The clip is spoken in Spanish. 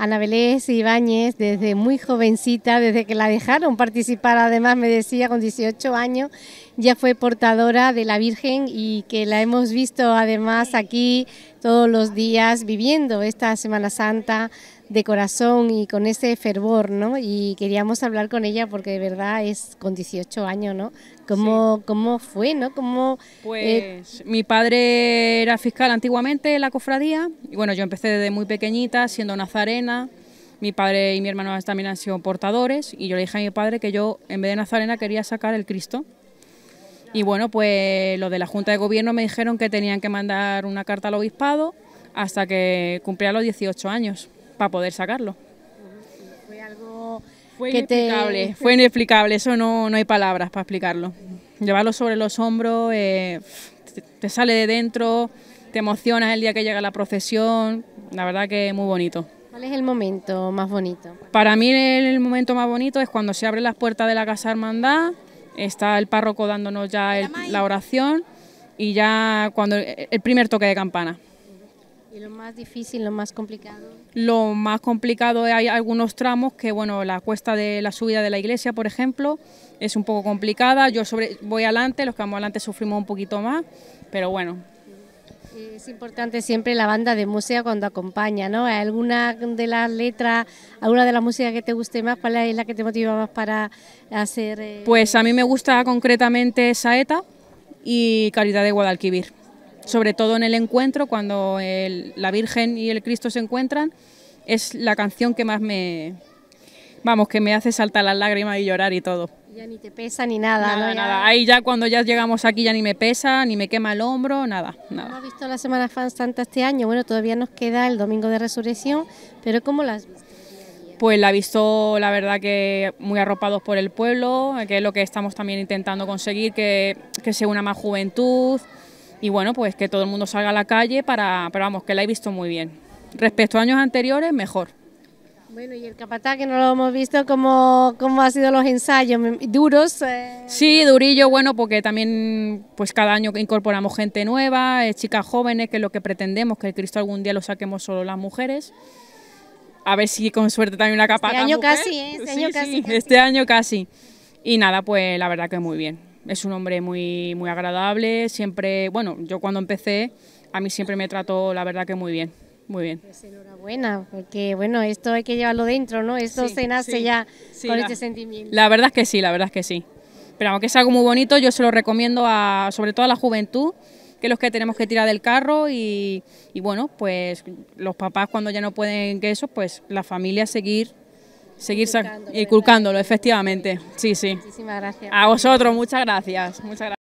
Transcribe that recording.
Ana Belés Ibáñez, desde muy jovencita, desde que la dejaron participar, además me decía con 18 años, ya fue portadora de la Virgen y que la hemos visto además aquí todos los días viviendo esta Semana Santa de corazón y con ese fervor, ¿no? Y queríamos hablar con ella porque de verdad es con 18 años, ¿no? ¿Cómo, cómo fue, no? ¿Cómo, pues eh? mi padre era fiscal antiguamente en la cofradía y bueno, yo empecé desde muy pequeñita siendo nazarena. Mi padre y mi hermano también han sido portadores y yo le dije a mi padre que yo en vez de nazarena quería sacar el Cristo. Y bueno, pues los de la Junta de Gobierno me dijeron que tenían que mandar una carta al obispado hasta que cumpliera los 18 años para poder sacarlo. Fue inexplicable, eso no, no hay palabras para explicarlo. Llevarlo sobre los hombros, eh, te sale de dentro, te emocionas el día que llega la procesión, la verdad que es muy bonito. ¿Cuál es el momento más bonito? Para mí el momento más bonito es cuando se abren las puertas de la Casa Hermandad, está el párroco dándonos ya la oración y ya cuando el primer toque de campana. ¿Y lo más difícil, lo más complicado? Lo más complicado hay algunos tramos que, bueno, la cuesta de la subida de la iglesia, por ejemplo, es un poco complicada. Yo sobre, voy adelante, los que vamos adelante sufrimos un poquito más, pero bueno. Es importante siempre la banda de música cuando acompaña, ¿no? ¿Alguna de las letras, alguna de las músicas que te guste más, cuál es la que te motiva más para hacer...? Eh? Pues a mí me gusta concretamente Saeta y Caridad de Guadalquivir sobre todo en el encuentro, cuando la Virgen y el Cristo se encuentran, es la canción que más me, vamos, que me hace saltar las lágrimas y llorar y todo. Ya ni te pesa ni nada, nada, Ahí ya cuando ya llegamos aquí ya ni me pesa, ni me quema el hombro, nada, nada. ¿Has visto la Semana Santa este año? Bueno, todavía nos queda el Domingo de Resurrección, pero ¿cómo la has Pues la he visto, la verdad, que muy arropados por el pueblo, que es lo que estamos también intentando conseguir, que, que se una más juventud, y bueno, pues que todo el mundo salga a la calle para, pero vamos, que la he visto muy bien. Respecto a años anteriores, mejor. Bueno, y el capataz que no lo hemos visto, ¿cómo, cómo han sido los ensayos? ¿Duros? Eh, sí, durillo, bueno, porque también pues cada año incorporamos gente nueva, eh, chicas jóvenes, que es lo que pretendemos, que el Cristo algún día lo saquemos solo las mujeres. A ver si con suerte también una este capataz Este año casi, ¿eh? Este año casi. Este año casi. Y nada, pues la verdad que muy bien es un hombre muy, muy agradable, siempre, bueno, yo cuando empecé, a mí siempre me trató la verdad que muy bien. Muy bien. Pues enhorabuena, porque bueno, esto hay que llevarlo dentro, ¿no? Esto se nace ya con este sentimiento. La verdad es que sí, la verdad es que sí. Pero aunque es algo muy bonito, yo se lo recomiendo a, sobre todo a la juventud, que es los que tenemos que tirar del carro y, y bueno, pues los papás cuando ya no pueden que eso, pues la familia seguir seguir inculcándolo, efectivamente. Sí, sí. Muchísimas gracias. A vosotros, muchas gracias. Muchas gracias.